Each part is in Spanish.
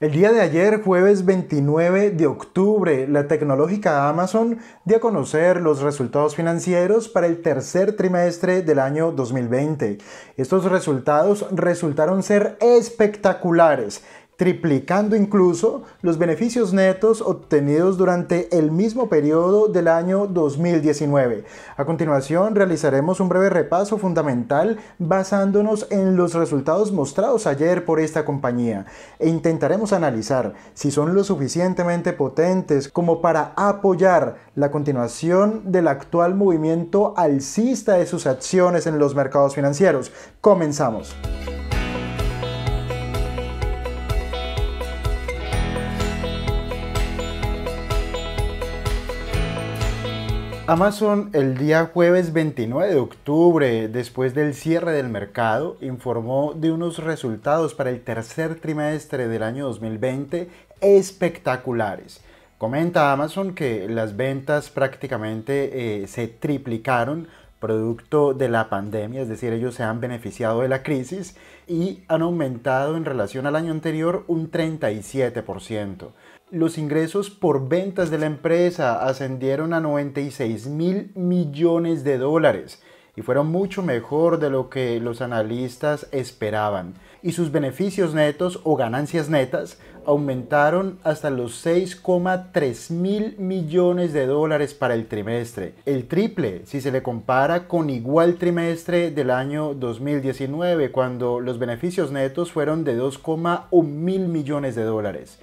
El día de ayer, jueves 29 de octubre, la tecnológica Amazon dio a conocer los resultados financieros para el tercer trimestre del año 2020. Estos resultados resultaron ser espectaculares triplicando incluso los beneficios netos obtenidos durante el mismo periodo del año 2019. A continuación realizaremos un breve repaso fundamental basándonos en los resultados mostrados ayer por esta compañía e intentaremos analizar si son lo suficientemente potentes como para apoyar la continuación del actual movimiento alcista de sus acciones en los mercados financieros. Comenzamos. Amazon el día jueves 29 de octubre, después del cierre del mercado, informó de unos resultados para el tercer trimestre del año 2020 espectaculares. Comenta Amazon que las ventas prácticamente eh, se triplicaron producto de la pandemia, es decir, ellos se han beneficiado de la crisis y han aumentado en relación al año anterior un 37%. Los ingresos por ventas de la empresa ascendieron a 96 mil millones de dólares y fueron mucho mejor de lo que los analistas esperaban y sus beneficios netos o ganancias netas aumentaron hasta los 6,3 mil millones de dólares para el trimestre, el triple si se le compara con igual trimestre del año 2019, cuando los beneficios netos fueron de 2,1 mil millones de dólares.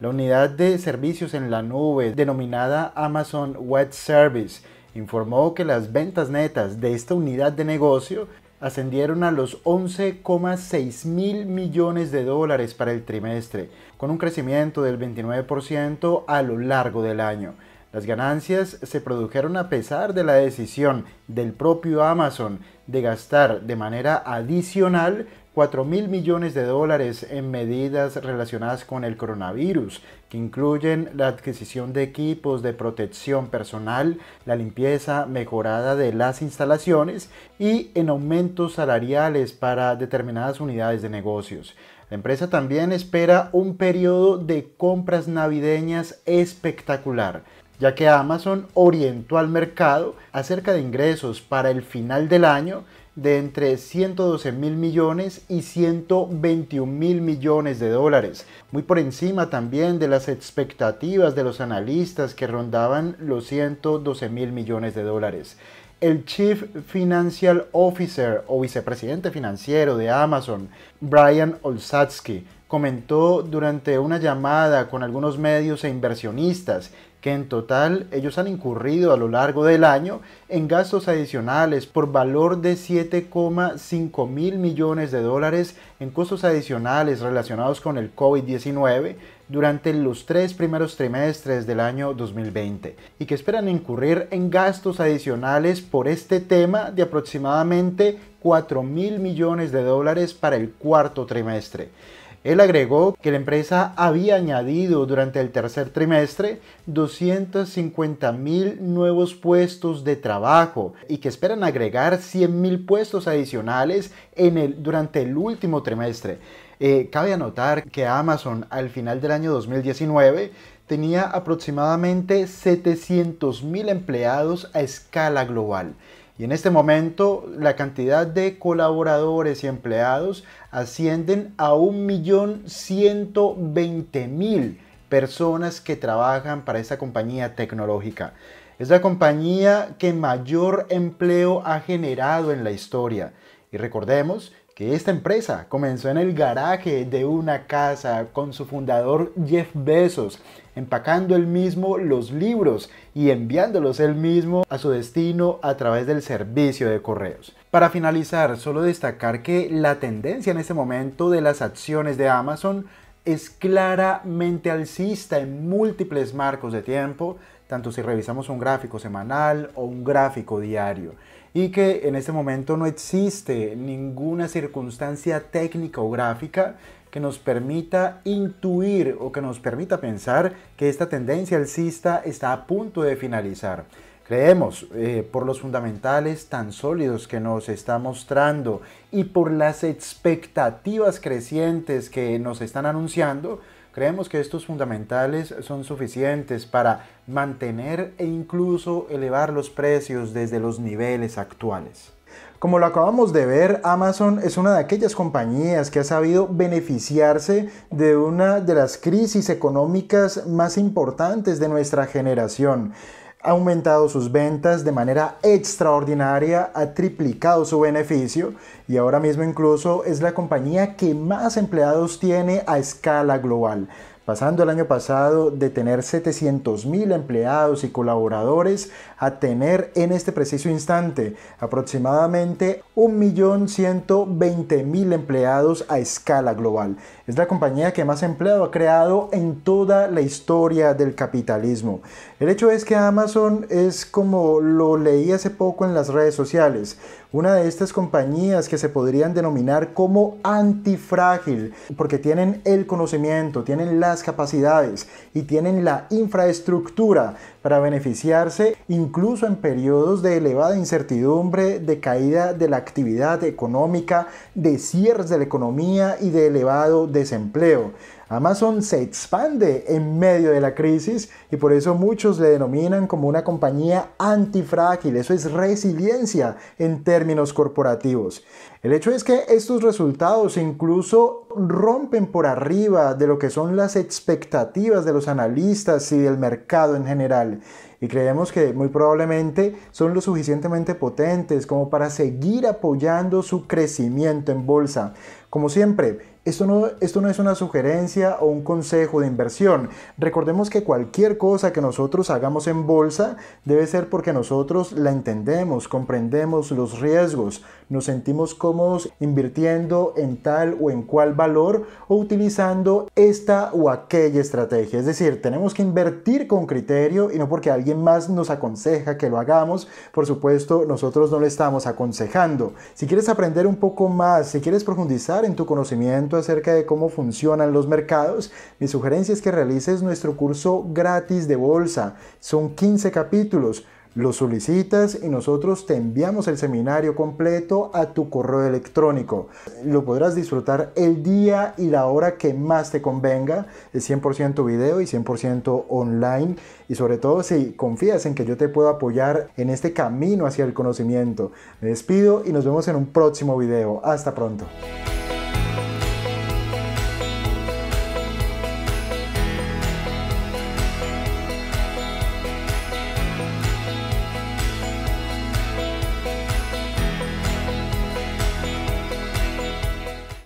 La unidad de servicios en la nube, denominada Amazon Web Service, informó que las ventas netas de esta unidad de negocio ascendieron a los 11,6 mil millones de dólares para el trimestre, con un crecimiento del 29% a lo largo del año. Las ganancias se produjeron a pesar de la decisión del propio Amazon de gastar de manera adicional 4 mil millones de dólares en medidas relacionadas con el coronavirus, que incluyen la adquisición de equipos de protección personal, la limpieza mejorada de las instalaciones y en aumentos salariales para determinadas unidades de negocios. La empresa también espera un periodo de compras navideñas espectacular ya que Amazon orientó al mercado acerca de ingresos para el final del año de entre 112 mil millones y 121 mil millones de dólares, muy por encima también de las expectativas de los analistas que rondaban los 112 mil millones de dólares. El Chief Financial Officer o vicepresidente financiero de Amazon, Brian Olsatsky, comentó durante una llamada con algunos medios e inversionistas que en total ellos han incurrido a lo largo del año en gastos adicionales por valor de 7,5 mil millones de dólares en costos adicionales relacionados con el COVID-19 durante los tres primeros trimestres del año 2020 y que esperan incurrir en gastos adicionales por este tema de aproximadamente 4 mil millones de dólares para el cuarto trimestre. Él agregó que la empresa había añadido durante el tercer trimestre 250 mil nuevos puestos de trabajo y que esperan agregar 100 mil puestos adicionales durante el último trimestre. Eh, cabe anotar que Amazon al final del año 2019 tenía aproximadamente 700 mil empleados a escala global. Y en este momento la cantidad de colaboradores y empleados ascienden a 1.120.000 personas que trabajan para esta compañía tecnológica. Es la compañía que mayor empleo ha generado en la historia. Y recordemos que esta empresa comenzó en el garaje de una casa con su fundador Jeff Bezos, empacando él mismo los libros y enviándolos él mismo a su destino a través del servicio de correos. Para finalizar, solo destacar que la tendencia en este momento de las acciones de Amazon es claramente alcista en múltiples marcos de tiempo, tanto si revisamos un gráfico semanal o un gráfico diario y que en este momento no existe ninguna circunstancia técnica o gráfica que nos permita intuir o que nos permita pensar que esta tendencia alcista está a punto de finalizar. Creemos, eh, por los fundamentales tan sólidos que nos está mostrando y por las expectativas crecientes que nos están anunciando, Creemos que estos fundamentales son suficientes para mantener e incluso elevar los precios desde los niveles actuales. Como lo acabamos de ver, Amazon es una de aquellas compañías que ha sabido beneficiarse de una de las crisis económicas más importantes de nuestra generación ha aumentado sus ventas de manera extraordinaria, ha triplicado su beneficio y ahora mismo incluso es la compañía que más empleados tiene a escala global pasando el año pasado de tener 700 mil empleados y colaboradores a tener en este preciso instante aproximadamente 1.120.000 empleados a escala global. Es la compañía que más empleado ha creado en toda la historia del capitalismo. El hecho es que Amazon es como lo leí hace poco en las redes sociales, una de estas compañías que se podrían denominar como antifrágil, porque tienen el conocimiento, tienen la capacidades y tienen la infraestructura para beneficiarse incluso en periodos de elevada incertidumbre, de caída de la actividad económica, de cierres de la economía y de elevado desempleo. Amazon se expande en medio de la crisis y por eso muchos le denominan como una compañía antifrágil. Eso es resiliencia en términos corporativos. El hecho es que estos resultados incluso rompen por arriba de lo que son las expectativas de los analistas y del mercado en general. Y creemos que muy probablemente son lo suficientemente potentes como para seguir apoyando su crecimiento en bolsa. Como siempre, esto no, esto no, es una sugerencia o un consejo de inversión. Recordemos que cualquier cosa que nosotros hagamos en bolsa debe ser porque nosotros la entendemos, comprendemos los riesgos, nos sentimos cómodos invirtiendo en tal o en cual valor o utilizando esta o aquella estrategia. Es decir, tenemos que invertir con criterio y no porque alguien más nos aconseja que lo hagamos. Por supuesto, nosotros no le estamos aconsejando. Si quieres aprender un poco más, si quieres profundizar en tu conocimiento, acerca de cómo funcionan los mercados, mi sugerencia es que realices nuestro curso gratis de bolsa. Son 15 capítulos. Lo solicitas y nosotros te enviamos el seminario completo a tu correo electrónico. Lo podrás disfrutar el día y la hora que más te convenga. Es 100% video y 100% online. Y sobre todo si confías en que yo te puedo apoyar en este camino hacia el conocimiento. Me despido y nos vemos en un próximo video. Hasta pronto.